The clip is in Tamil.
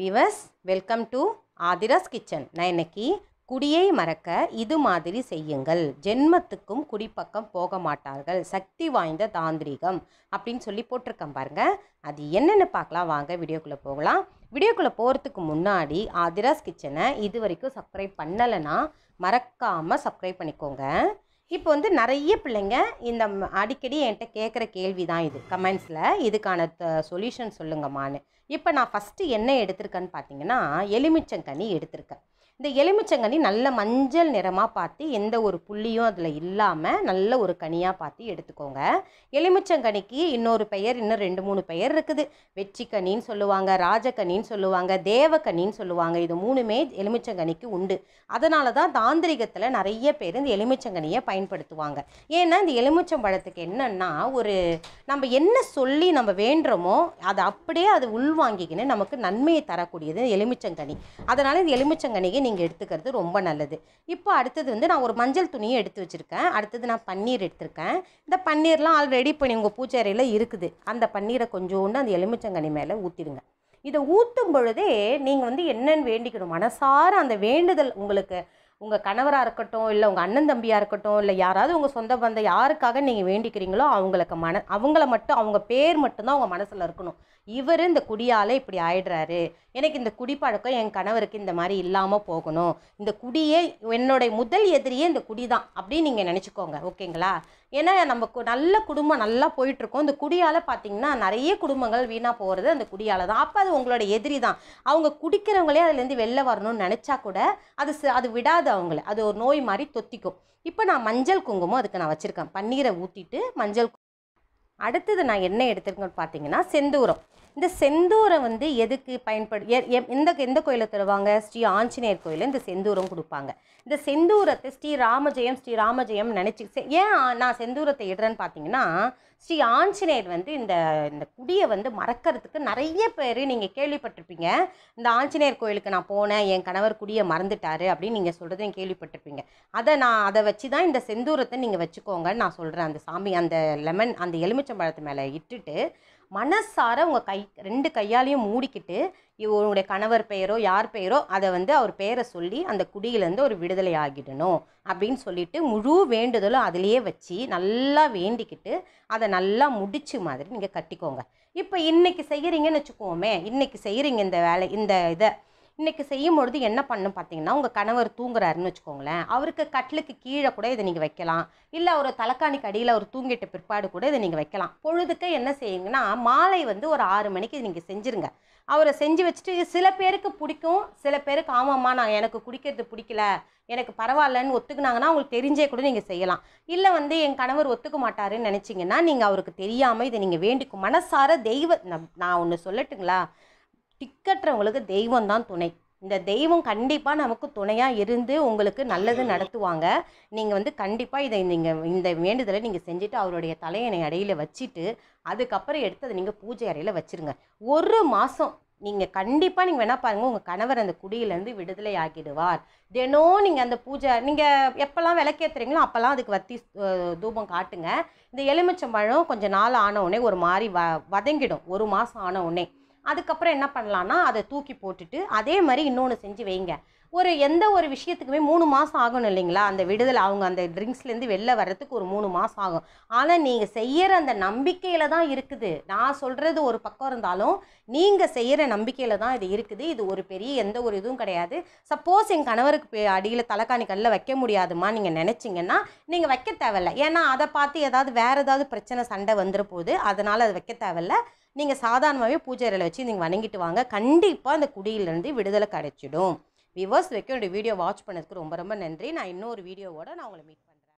விவஸ் வெல்கம் டு ஆதிராஸ் கிச்சன் நான் இன்னைக்கு குடியை மறக்க இது மாதிரி செய்யுங்கள் ஜென்மத்துக்கும் குடிப்பக்கம் போக மாட்டார்கள் சக்தி வாய்ந்த தாந்திரிகம் அப்படின்னு சொல்லி போட்டிருக்கேன் பாருங்கள் அது என்னென்னு பார்க்கலாம் வாங்க வீடியோக்குள்ளே போகலாம் வீடியோக்குள்ளே போகிறதுக்கு முன்னாடி ஆதிராஸ் கிச்சனை இது வரைக்கும் சப்ஸ்கிரைப் பண்ணலைன்னா மறக்காமல் சப்ஸ்கிரைப் பண்ணிக்கோங்க இப்போ வந்து நிறைய பிள்ளைங்க இந்த அடிக்கடி என்கிட்ட கேட்குற கேள்வி தான் இது கமெண்ட்ஸில் இதுக்கான சொல்யூஷன் சொல்லுங்கம்மான்னு இப்போ நான் ஃபஸ்ட்டு என்ன எடுத்திருக்கேன்னு பார்த்தீங்கன்னா எலுமிச்சங்கனி எடுத்திருக்கேன் இந்த எலுமிச்சங்கனி நல்ல மஞ்சள் நிறமாக பார்த்து எந்த ஒரு புள்ளியும் அதில் இல்லாமல் நல்ல ஒரு கனியாக பார்த்து எடுத்துக்கோங்க எலுமிச்சங்கனிக்கு இன்னொரு பெயர் இன்னும் ரெண்டு மூணு பெயர் இருக்குது வெற்றிக்கனின்னு சொல்லுவாங்க ராஜக்கனின்னு சொல்லுவாங்க தேவக்கனின்னு சொல்லுவாங்க இது மூணுமே எலுமிச்சங்கனிக்கு உண்டு அதனால தான் தாந்திரிகத்தில் நிறைய பேர் இந்த எலுமிச்சங்கனியை பயன்படுத்துவாங்க ஏன்னா இந்த எலுமிச்சம்பழத்துக்கு என்னென்னா ஒரு நம்ம என்ன சொல்லி நம்ம வேண்டுறோமோ அதை அப்படியே அது உள்வாங்கிக்கின்னு நமக்கு நன்மையை தரக்கூடியது எலுமிச்சங்கனி அதனால் இந்த எலுமிச்சங்கனியை நீங்கள் எடுத்துக்கிறது ரொம்ப நல்லது இப்போ அடுத்தது வந்து நான் ஒரு மஞ்சள் துணியை எடுத்து வச்சுருக்கேன் அடுத்தது நான் பன்னீர் எடுத்திருக்கேன் இந்த பன்னீர்லாம் ஆல்ரெடி பண்ணி உங்கள் பூச்சேரியில் இருக்குது அந்த பன்னீரை கொஞ்சோண்டு அந்த எலுமிச்சங்கனி மேலே ஊற்றிடுங்க இதை ஊற்றும் பொழுதே நீங்கள் வந்து என்னென்னு வேண்டிக்கணும் மனசார அந்த வேண்டுதல் உங்களுக்கு உங்கள் கணவராக இருக்கட்டும் இல்லை உங்கள் அண்ணன் தம்பியாக இருக்கட்டும் இல்லை யாராவது உங்கள் சொந்த பந்த யாருக்காக நீங்கள் வேண்டிக்கிறீங்களோ அவங்களுக்கு மன அவங்கள மட்டும் அவங்க பேர் மட்டும்தான் அவங்க மனசில் இருக்கணும் இவர் இந்த குடியால் இப்படி ஆயிடுறாரு எனக்கு இந்த குடி பழக்கம் என் கணவருக்கு இந்த மாதிரி இல்லாமல் போகணும் இந்த குடியே என்னுடைய முதல் எதிரியே இந்த குடி தான் அப்படின்னு நீங்கள் நினச்சிக்கோங்க ஓகேங்களா ஏன்னா நம்ம நல்ல குடும்பம் நல்லா போயிட்டுருக்கோம் இந்த குடியால் பார்த்திங்கன்னா நிறைய குடும்பங்கள் வீணாக போகிறது அந்த குடியால் தான் அப்போ அது உங்களோட எதிரி தான் அவங்க குடிக்கிறவங்களே அதுலேருந்து வெளில வரணும்னு நினச்சா கூட அது அது விடாது அவங்கள அது ஒரு நோய் மாதிரி தொத்திக்கும் இப்போ நான் மஞ்சள் குங்குமம் அதுக்கு நான் வச்சுருக்கேன் பன்னீரை ஊற்றிட்டு மஞ்சள் அடுத்தது நான் என்ன எடுத்திருக்கேன்னு பார்த்தீங்கன்னா செந்தூரம் இந்த செந்தூரம் வந்து எதுக்கு பயன்படு எந்த எந்த கோயிலில் தருவாங்க ஸ்ரீ ஆஞ்சநேயர் கோயிலில் இந்த செந்தூரம் கொடுப்பாங்க இந்த செந்தூரத்தை ஸ்ரீ ராமஜெயம் ஸ்ரீ ராமஜெயம் நினச்சி ஏன் நான் செந்தூரத்தை இடுறேன்னு பார்த்தீங்கன்னா ஸ்ரீ ஆஞ்சநேயர் வந்து இந்த இந்த குடியை வந்து மறக்கிறதுக்கு நிறைய பேர் நீங்கள் கேள்விப்பட்டிருப்பீங்க இந்த ஆஞ்சநேயர் கோயிலுக்கு நான் போனேன் என் கணவர் குடியை மறந்துட்டார் அப்படின்னு நீங்கள் சொல்கிறதையும் கேள்விப்பட்டிருப்பீங்க அதை நான் அதை வச்சு தான் இந்த செந்தூரத்தை நீங்கள் வச்சுக்கோங்கன்னு நான் சொல்கிறேன் அந்த சாமி அந்த லெமன் அந்த எலுமிச்சம்பழத்து மேலே இட்டுட்டு மனசார உங்கள் கை ரெண்டு கையாலையும் மூடிக்கிட்டு இவனுடைய கணவர் பெயரோ யார் பெயரோ அதை வந்து அவர் பெயரை சொல்லி அந்த குடியிலேருந்து ஒரு விடுதலை ஆகிடணும் அப்படின்னு சொல்லிட்டு முழு வேண்டுதலும் அதிலேயே வச்சு நல்லா வேண்டிக்கிட்டு அதை நல்லா முடிச்சு மாதிரி நீங்கள் கட்டிக்கோங்க இப்போ இன்றைக்கி செய்கிறீங்கன்னு வச்சுக்கோமே இன்னைக்கு செய்கிறீங்க இந்த வேலை இந்த இதை இன்றைக்கி செய்யும் பொழுது என்ன பண்ணும் பார்த்தீங்கன்னா உங்கள் கணவர் தூங்குறாருன்னு வச்சுக்கோங்களேன் அவருக்கு கட்டிலுக்கு கீழே கூட இதை நீங்கள் வைக்கலாம் இல்லை ஒரு தலைக்காணிக்கு அடியில் ஒரு தூங்கிட்ட பிற்பாடு கூட இதை நீங்கள் வைக்கலாம் பொழுதுக்கு என்ன செய்யுங்கன்னா மாலை வந்து ஒரு ஆறு மணிக்கு நீங்கள் செஞ்சுருங்க அவரை செஞ்சு வச்சுட்டு சில பேருக்கு பிடிக்கும் சில பேருக்கு ஆமாம்மா நான் எனக்கு குடிக்கிறது பிடிக்கல எனக்கு பரவாயில்லன்னு ஒத்துக்குனாங்கன்னா அவங்களுக்கு தெரிஞ்சே கூட நீங்கள் செய்யலாம் இல்லை வந்து என் கணவர் ஒத்துக்க மாட்டாருன்னு நினச்சிங்கன்னா நீங்கள் அவருக்கு தெரியாமல் இதை நீங்கள் வேண்டிக்கும் மனசார தெய்வ நான் ஒன்று சொல்லட்டுங்களா திக்கற்றவங்களுக்கு தெய்வம் தான் துணை இந்த தெய்வம் கண்டிப்பாக நமக்கு துணையாக இருந்து உங்களுக்கு நல்லது நடத்துவாங்க நீங்கள் வந்து கண்டிப்பாக இதை நீங்கள் இந்த வேண்டுதலை நீங்கள் செஞ்சுட்டு அவருடைய தலையணை அடையில் வச்சுட்டு அதுக்கப்புறம் எடுத்து அதை நீங்கள் பூஜை அறையில் வச்சுருங்க ஒரு மாதம் நீங்கள் கண்டிப்பாக நீங்கள் வேணால் பாருங்கள் உங்கள் கணவர் அந்த குடியிலேருந்து விடுதலை ஆகிடுவார் தினம் நீங்கள் அந்த பூஜை நீங்கள் எப்போல்லாம் விளக்கேற்றுறீங்களோ அப்போல்லாம் அதுக்கு வத்தி தூபம் காட்டுங்க இந்த எலுமிச்சம்பழம் கொஞ்சம் நாள் ஆன உடனே ஒரு மாதிரி வ வதங்கிடும் ஒரு மாதம் ஆன உடனே அதுக்கப்புறம் என்ன பண்ணலான்னா அதை தூக்கி போட்டுட்டு அதே மாதிரி இன்னொன்று செஞ்சு வைங்க ஒரு எந்த ஒரு விஷயத்துக்குமே மூணு மாதம் ஆகணும் இல்லைங்களா அந்த விடுதலை அவங்க அந்த ட்ரிங்க்ஸ்லேருந்து வெளில வர்றதுக்கு ஒரு மூணு மாதம் ஆகும் ஆனால் நீங்கள் செய்கிற அந்த நம்பிக்கையில் தான் இருக்குது நான் சொல்கிறது ஒரு பக்கம் இருந்தாலும் நீங்கள் செய்கிற நம்பிக்கையில் தான் இது இருக்குது இது ஒரு பெரிய எந்த ஒரு இதுவும் கிடையாது சப்போஸ் என் கணவருக்கு அடியில் தலைக்காணி கல்லில் வைக்க முடியாதுமா நீங்கள் நினச்சிங்கன்னா நீங்கள் வைக்க தேவையில்ல ஏன்னா அதை பார்த்து ஏதாவது வேறு ஏதாவது பிரச்சனை சண்டை வந்துட போகுது அதனால் அது வைக்க தேவையில்ல நீங்கள் சாதாரணமாகவே பூஜை அறையில் வச்சு நீங்கள் வணங்கிட்டு வாங்க கண்டிப்பாக அந்த குடியிலேருந்து விடுதலை கிடைச்சிடும் வியூவர்ஸ் வரைக்கும் என்னுடைய வீடியோ வாட்ச் பண்ணதுக்கு ரொம்ப ரொம்ப நன்றி நான் இன்னொரு வீடியோவோட நான் உங்களை மீட்